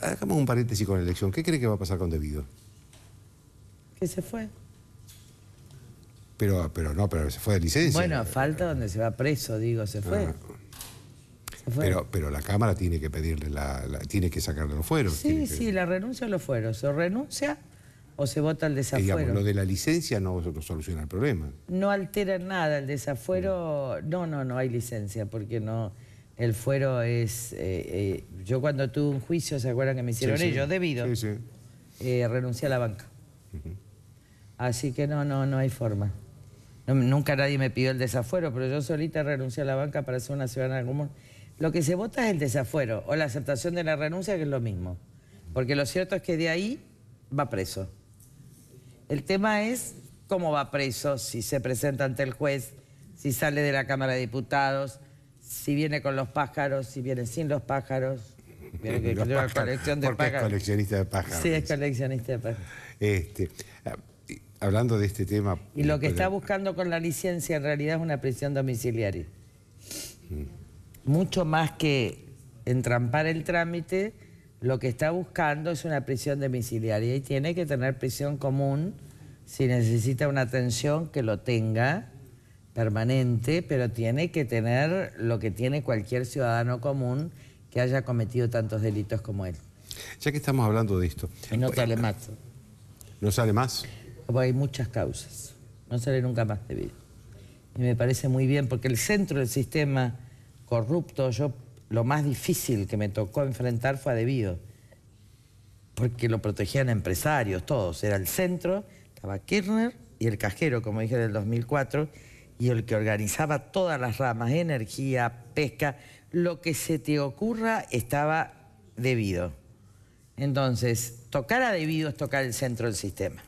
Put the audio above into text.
Hagamos un paréntesis con la elección. ¿Qué cree que va a pasar con Debido? Que se fue. Pero, pero no, pero se fue de licencia. Bueno, falta donde se va preso, digo, se fue. Ah. Pero, pero la Cámara tiene que pedirle, la, tiene que sacarle los fueros. Sí, sí, la renuncia a los fueros. O renuncia o se vota el desafuero. Eh, digamos, lo de la licencia no, soluciona el problema. No altera nada, el desafuero, no, no, no hay licencia, porque no, el fuero es... Eh, eh, yo cuando tuve un juicio, ¿se acuerdan que me hicieron sí, Debido. Sí, sí. Eh, renuncié a la banca. Así que no, no, no hay forma. nunca nadie me pidió el desafuero, pero yo solita renuncié a la banca para ser una ciudadana común. Lo que se vota es el desafuero o la aceptación de la renuncia, que es lo mismo. Porque lo cierto es que de ahí va preso. El tema es cómo va preso, si se presenta ante el juez, si sale de la Cámara de Diputados, si viene con los pájaros, si viene sin los pájaros. Viene que colección de es coleccionista de pájaros. Sí, es coleccionista de pájaros. Este, ah, hablando de este tema... Y lo eh, que pues, está eh, buscando con la licencia en realidad es una prisión domiciliaria. Mm. Mucho más que entrampar el trámite, lo que está buscando es una prisión domiciliaria y tiene que tener prisión común si necesita una atención que lo tenga permanente, pero tiene que tener lo que tiene cualquier ciudadano común que haya cometido tantos delitos como él. Ya que estamos hablando de esto. Y no eh, sale más. ¿No sale más? hay muchas causas. No sale nunca más de Y me parece muy bien, porque el centro del sistema corrupto, yo lo más difícil que me tocó enfrentar fue a Debido, porque lo protegían empresarios, todos. Era el centro, estaba Kirchner y el cajero, como dije, del 2004 y el que organizaba todas las ramas, energía, pesca, lo que se te ocurra estaba debido. Entonces, tocar a debido es tocar el centro del sistema.